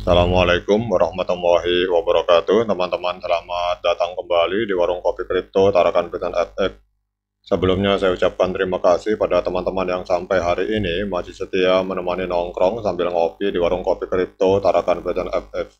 Assalamualaikum warahmatullahi wabarakatuh Teman-teman selamat datang kembali di Warung Kopi Kripto Tarakan Pesan FX Sebelumnya saya ucapkan terima kasih pada teman-teman yang sampai hari ini masih setia menemani nongkrong sambil ngopi di Warung Kopi Kripto Tarakan Pesan FX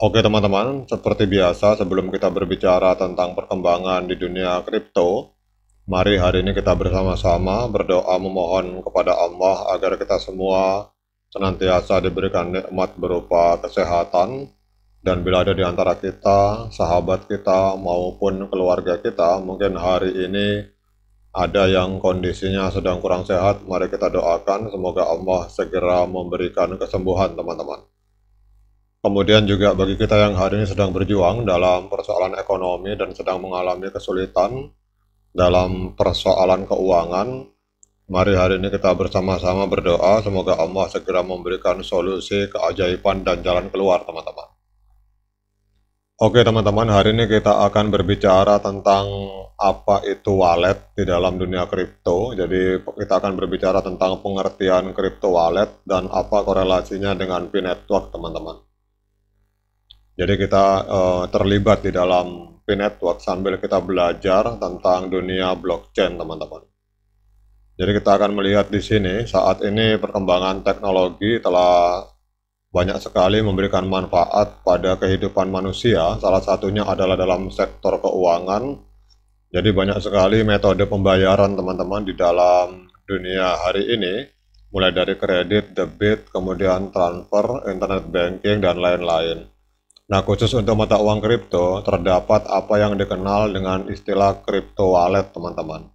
Oke teman-teman, seperti biasa sebelum kita berbicara tentang perkembangan di dunia kripto Mari hari ini kita bersama-sama berdoa memohon kepada Allah agar kita semua senantiasa diberikan nikmat berupa kesehatan, dan bila ada di antara kita, sahabat kita, maupun keluarga kita, mungkin hari ini ada yang kondisinya sedang kurang sehat, mari kita doakan semoga Allah segera memberikan kesembuhan teman-teman. Kemudian juga bagi kita yang hari ini sedang berjuang dalam persoalan ekonomi dan sedang mengalami kesulitan dalam persoalan keuangan, Mari hari ini kita bersama-sama berdoa semoga Allah segera memberikan solusi, keajaiban, dan jalan keluar teman-teman. Oke teman-teman, hari ini kita akan berbicara tentang apa itu wallet di dalam dunia kripto. Jadi kita akan berbicara tentang pengertian kripto wallet dan apa korelasinya dengan P-Network teman-teman. Jadi kita uh, terlibat di dalam P-Network sambil kita belajar tentang dunia blockchain teman-teman. Jadi kita akan melihat di sini saat ini perkembangan teknologi telah banyak sekali memberikan manfaat pada kehidupan manusia. Salah satunya adalah dalam sektor keuangan. Jadi banyak sekali metode pembayaran teman-teman di dalam dunia hari ini. Mulai dari kredit, debit, kemudian transfer, internet banking, dan lain-lain. Nah khusus untuk mata uang kripto, terdapat apa yang dikenal dengan istilah crypto wallet teman-teman.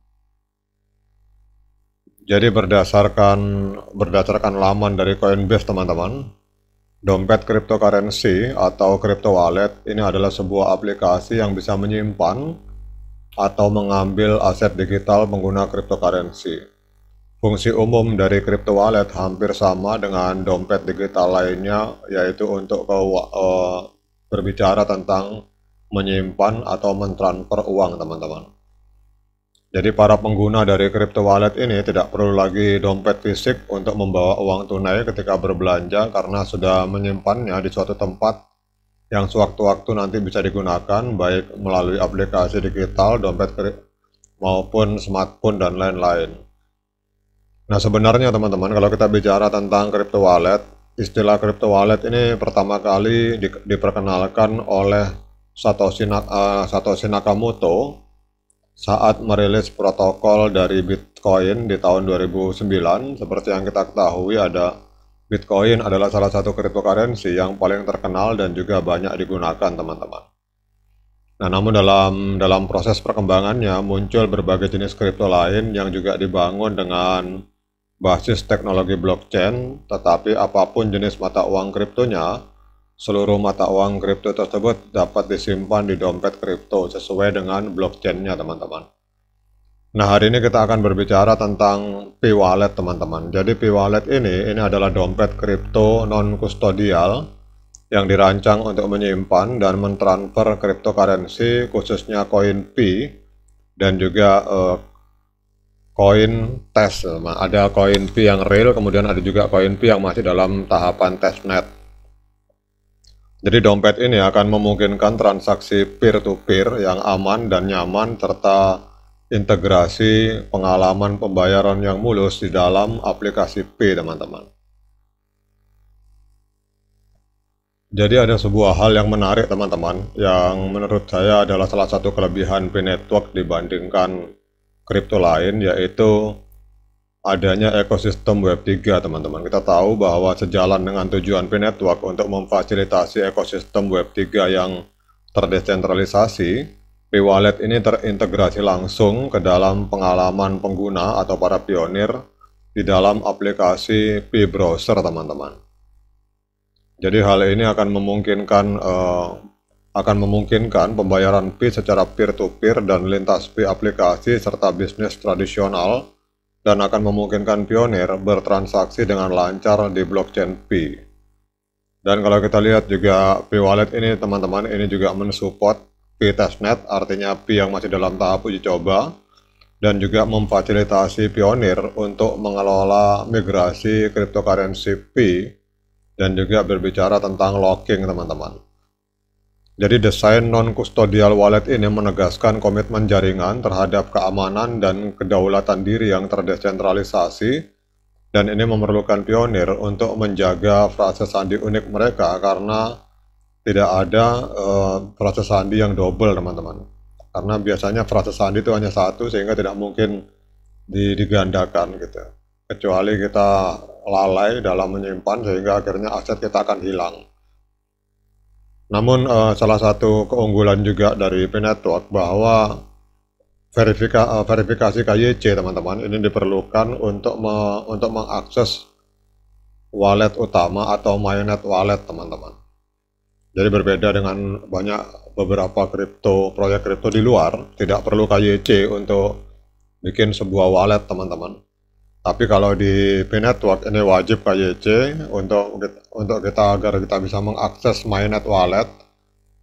Jadi berdasarkan berdasarkan laman dari Coinbase teman-teman, dompet cryptocurrency atau crypto wallet ini adalah sebuah aplikasi yang bisa menyimpan atau mengambil aset digital pengguna cryptocurrency. Fungsi umum dari crypto wallet hampir sama dengan dompet digital lainnya yaitu untuk ke, uh, eh, berbicara tentang menyimpan atau mentransfer uang teman-teman. Jadi para pengguna dari crypto wallet ini tidak perlu lagi dompet fisik untuk membawa uang tunai ketika berbelanja karena sudah menyimpannya di suatu tempat yang sewaktu-waktu nanti bisa digunakan baik melalui aplikasi digital, dompet maupun smartphone dan lain-lain. Nah sebenarnya teman-teman kalau kita bicara tentang crypto wallet, istilah crypto wallet ini pertama kali di, diperkenalkan oleh Satoshi, uh, Satoshi Nakamoto saat merilis protokol dari Bitcoin di tahun 2009, seperti yang kita ketahui ada Bitcoin adalah salah satu cryptocurrency yang paling terkenal dan juga banyak digunakan teman-teman. Nah, namun dalam dalam proses perkembangannya muncul berbagai jenis kripto lain yang juga dibangun dengan basis teknologi blockchain, tetapi apapun jenis mata uang kriptonya, Seluruh mata uang kripto tersebut dapat disimpan di dompet kripto sesuai dengan blockchainnya teman-teman. Nah hari ini kita akan berbicara tentang P-Wallet teman-teman. Jadi P-Wallet ini, ini adalah dompet kripto non-kustodial yang dirancang untuk menyimpan dan mentransfer cryptocurrency khususnya koin P dan juga eh, koin uh, tes. Ada koin P yang real, kemudian ada juga koin P yang masih dalam tahapan testnet. Jadi dompet ini akan memungkinkan transaksi peer-to-peer yang aman dan nyaman serta integrasi pengalaman pembayaran yang mulus di dalam aplikasi P teman-teman. Jadi ada sebuah hal yang menarik teman-teman yang menurut saya adalah salah satu kelebihan P Network dibandingkan kripto lain yaitu adanya ekosistem Web3 teman-teman. Kita tahu bahwa sejalan dengan tujuan P Network untuk memfasilitasi ekosistem Web3 yang terdesentralisasi, P-Wallet ini terintegrasi langsung ke dalam pengalaman pengguna atau para pionir di dalam aplikasi P-Browser teman-teman. Jadi hal ini akan memungkinkan uh, akan memungkinkan pembayaran P secara peer-to-peer -peer dan lintas P aplikasi serta bisnis tradisional dan akan memungkinkan pionir bertransaksi dengan lancar di blockchain P. Dan kalau kita lihat juga P-Wallet ini teman-teman ini juga mensupport P-Testnet artinya P yang masih dalam tahap uji coba dan juga memfasilitasi pionir untuk mengelola migrasi cryptocurrency P dan juga berbicara tentang locking teman-teman. Jadi desain non-custodial wallet ini menegaskan komitmen jaringan terhadap keamanan dan kedaulatan diri yang terdesentralisasi dan ini memerlukan pionir untuk menjaga frase sandi unik mereka karena tidak ada uh, eh, frase sandi yang double teman-teman. Karena biasanya frase sandi itu hanya satu sehingga tidak mungkin digandakan gitu. Kecuali kita lalai dalam menyimpan sehingga akhirnya aset kita akan hilang. Namun uh, salah satu keunggulan juga dari P-Network bahwa verifika, uh, verifikasi KYC teman-teman ini diperlukan untuk me, untuk mengakses wallet utama atau mainnet wallet teman-teman. Jadi berbeda dengan banyak beberapa kripto proyek kripto di luar tidak perlu KYC untuk bikin sebuah wallet teman-teman. Tapi kalau di p e ini wajib KYC untuk untuk kita agar kita bisa mengakses Mainnet Wallet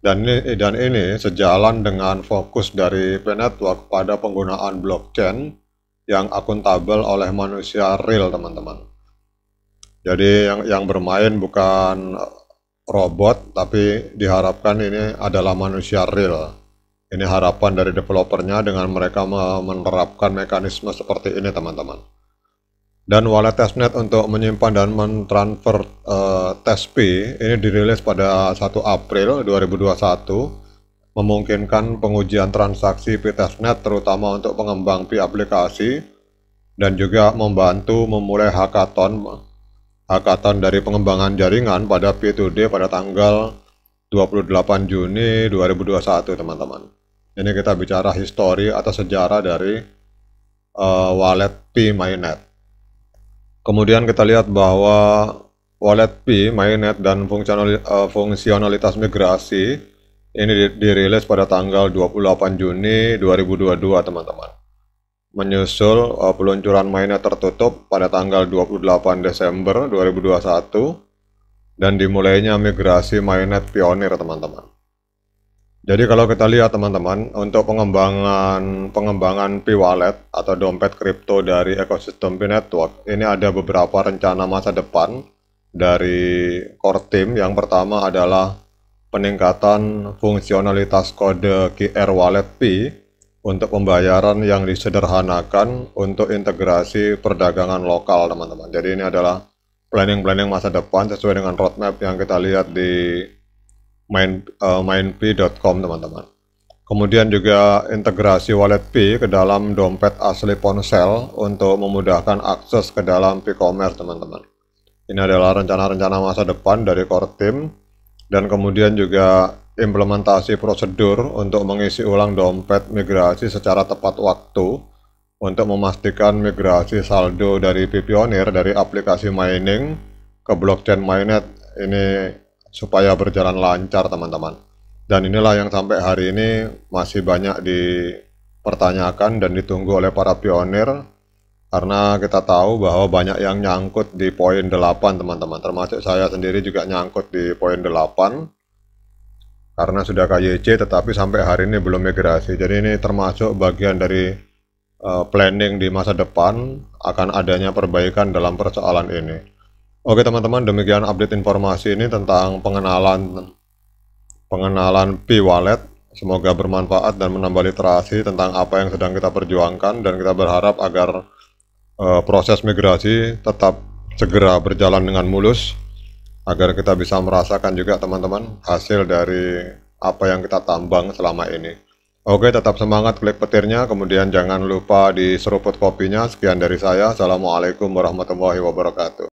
dan ini eh, dan ini sejalan dengan fokus dari p e pada penggunaan blockchain yang akuntabel oleh manusia real teman-teman. Jadi yang yang bermain bukan robot tapi diharapkan ini adalah manusia real. Ini harapan dari developernya dengan mereka menerapkan mekanisme seperti ini teman-teman. Dan wallet testnet untuk menyimpan dan mentransfer uh, test P ini dirilis pada 1 April 2021 memungkinkan pengujian transaksi P-testnet terutama untuk pengembang P aplikasi dan juga membantu memulai hackathon hackathon dari pengembangan jaringan pada P2D pada tanggal 28 Juni 2021 teman-teman. Ini kita bicara histori atau sejarah dari uh, wallet P Mainnet. Kemudian kita lihat bahwa wallet P, mainnet, dan eh, fungsionalitas migrasi ini dirilis pada tanggal 28 Juni 2022, teman-teman. Menyusul eh, peluncuran mainnet tertutup pada tanggal 28 Desember 2021 dan dimulainya migrasi mainnet pionir, teman-teman. Jadi kalau kita lihat teman-teman, untuk pengembangan pengembangan P-Wallet atau dompet kripto dari ekosistem P-Network, ini ada beberapa rencana masa depan dari core team. Yang pertama adalah peningkatan fungsionalitas kode QR Wallet P untuk pembayaran yang disederhanakan untuk integrasi perdagangan lokal teman-teman. Jadi ini adalah planning-planning masa depan sesuai dengan roadmap yang kita lihat di main uh, eh, mainp.com teman-teman. Kemudian juga integrasi wallet P ke dalam dompet asli ponsel untuk memudahkan akses ke dalam e-commerce teman-teman. Ini adalah rencana-rencana masa depan dari core team dan kemudian juga implementasi prosedur untuk mengisi ulang dompet migrasi secara tepat waktu untuk memastikan migrasi saldo dari Pioneer dari aplikasi mining ke blockchain mainnet ini supaya berjalan lancar teman-teman dan inilah yang sampai hari ini masih banyak dipertanyakan dan ditunggu oleh para pionir karena kita tahu bahwa banyak yang nyangkut di poin 8 teman-teman termasuk saya sendiri juga nyangkut di poin 8 karena sudah KYC tetapi sampai hari ini belum migrasi jadi ini termasuk bagian dari eh, planning di masa depan akan adanya perbaikan dalam persoalan ini Oke teman-teman, demikian update informasi ini tentang pengenalan pengenalan P-Wallet. Semoga bermanfaat dan menambah literasi tentang apa yang sedang kita perjuangkan dan kita berharap agar uh, proses migrasi tetap segera berjalan dengan mulus agar kita bisa merasakan juga teman-teman hasil dari apa yang kita tambang selama ini. Oke, tetap semangat klik petirnya, kemudian jangan lupa diseruput kopinya. Sekian dari saya. Assalamualaikum warahmatullahi wabarakatuh.